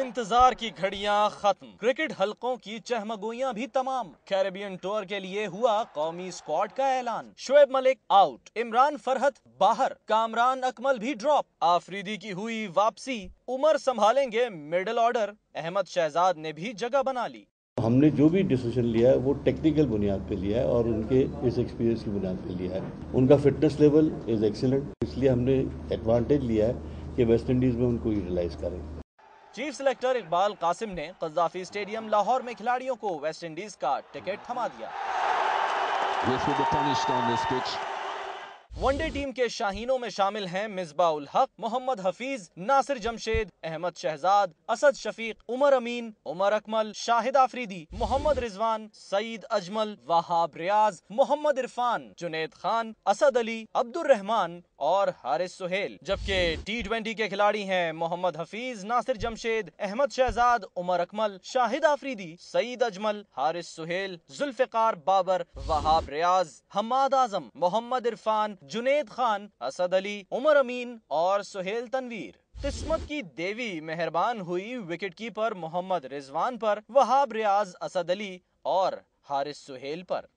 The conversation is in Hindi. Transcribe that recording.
इंतजार की घड़ियां खत्म क्रिकेट हलकों की चहमगोइयां भी तमाम कैरेबियन टूर के लिए हुआ कौमी स्क्वाड का ऐलान शोएब मलिक आउट इमरान फरहत बाहर कामरान अकमल भी ड्रॉप आफरीदी की हुई वापसी उमर संभालेंगे मिडिल ऑर्डर अहमद शहजाद ने भी जगह बना ली हमने जो भी डिसीजन लिया है वो टेक्निकल बुनियाद पे लिया है और उनके इस एक्सपीरियंस की बुनियाद पे लिया है उनका फिटनेस लेवल इज एक्सीलेंट इसलिए हमने एडवांटेज लिया है कि वेस्ट इंडीज में उनको यूटिलाइज करें चीफ सिलेक्टर इकबाल कासिम ने कजाफी स्टेडियम लाहौर में खिलाड़ियों को वेस्ट इंडीज का टिकट थमा दिया वनडे टीम के शाहीनों में शामिल हैं मिसबा उल हक मोहम्मद हफीज नासिर जमशेद अहमद शहजाद असद शफीक उमर अमीन उमर अकमल शाहिद आफरीदी मोहम्मद रिजवान सईद अजमल वहाब रियाज मोहम्मद इरफान जुनेद खान असद अली अब्दुल रहमान और हारिस सुहेल जबकि टी ट्वेंटी के खिलाड़ी हैं मोहम्मद हफीज नासिर जमशेद अहमद शहजाद उमर अकमल शाहिद आफरीदी सईद अजमल हारिस सुहेल जुल्फिकार बाबर वहाब रियाज हमाद आजम मोहम्मद इरफान जुनेद खान असद अली उमर अमीन और सुहेल तनवीर किस्मत की देवी मेहरबान हुई विकेटकीपर मोहम्मद रिजवान पर वहाब रियाज असद अली और हारिस सुहेल पर